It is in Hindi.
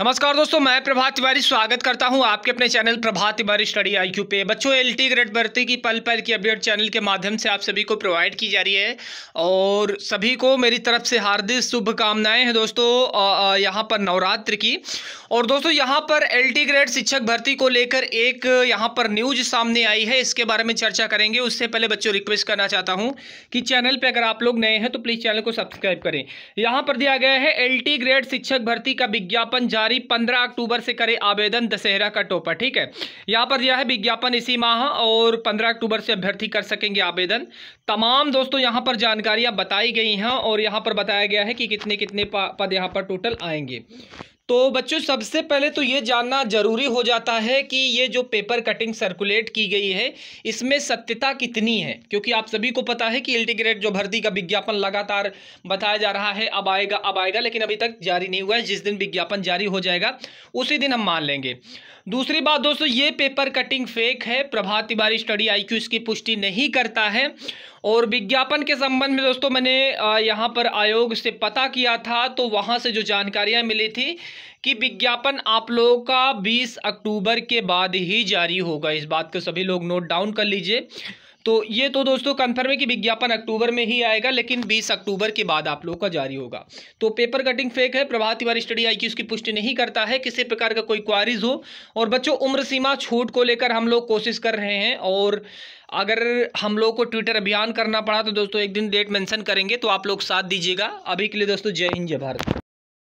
नमस्कार दोस्तों मैं प्रभात तिवारी स्वागत करता हूं आपके अपने चैनल प्रभात तिवारी स्टडी आई पे बच्चों एलटी ग्रेड भर्ती की पल पल की अपडेट चैनल के माध्यम से आप सभी को प्रोवाइड की जा रही है और सभी को मेरी तरफ से हार्दिक शुभकामनाएं हैं दोस्तों यहां पर नवरात्र की और दोस्तों यहां पर टी ग्रेड शिक्षक भर्ती को लेकर एक यहाँ पर न्यूज सामने आई है इसके बारे में चर्चा करेंगे उससे पहले बच्चों रिक्वेस्ट करना चाहता हूँ कि चैनल पर अगर आप लोग नए हैं तो प्लीज़ चैनल को सब्सक्राइब करें यहाँ पर दिया गया है एल ग्रेड शिक्षक भर्ती का विज्ञापन जारी जारी पंद्रह अक्टूबर से करें आवेदन दशहरा का टोपर ठीक है यहाँ पर दिया है विज्ञापन इसी माह और पंद्रह अक्टूबर से अभ्यर्थी कर सकेंगे आवेदन तमाम दोस्तों यहाँ पर जानकारियाँ बताई गई हैं और यहाँ पर बताया गया है कि कितने कितने पद यहाँ पर टोटल आएंगे तो बच्चों सबसे पहले तो ये जानना जरूरी हो जाता है कि ये जो पेपर कटिंग सर्कुलेट की गई है इसमें सत्यता कितनी है क्योंकि आप सभी को पता है कि इल्टीग्रेट जो भर्ती का विज्ञापन लगातार बताया जा रहा है अब आएगा अब आएगा लेकिन अभी तक जारी नहीं हुआ है जिस दिन विज्ञापन जारी हो जाएगा उसी दिन हम मान लेंगे दूसरी बात दोस्तों ये पेपर कटिंग फेक है प्रभात तिवारी स्टडी आईक्यू इसकी पुष्टि नहीं करता है और विज्ञापन के संबंध में दोस्तों मैंने यहाँ पर आयोग से पता किया था तो वहाँ से जो जानकारियाँ मिली थी कि विज्ञापन आप लोगों का 20 अक्टूबर के बाद ही जारी होगा इस बात को सभी लोग नोट डाउन कर लीजिए तो ये तो दोस्तों कंफर्म है कि विज्ञापन अक्टूबर में ही आएगा लेकिन 20 अक्टूबर के बाद आप लोगों का जारी होगा तो पेपर कटिंग फेक है प्रभात तिवारी स्टडी आई की उसकी पुष्टि नहीं करता है किसी प्रकार का कोई क्वारीज हो और बच्चों उम्र सीमा छूट को लेकर हम लोग कोशिश कर रहे हैं और अगर हम लोग को ट्विटर अभियान करना पड़ा तो दोस्तों एक दिन डेट मेंशन करेंगे तो आप लोग साथ दीजिएगा अभी के लिए दोस्तों जय हिंद जय भारत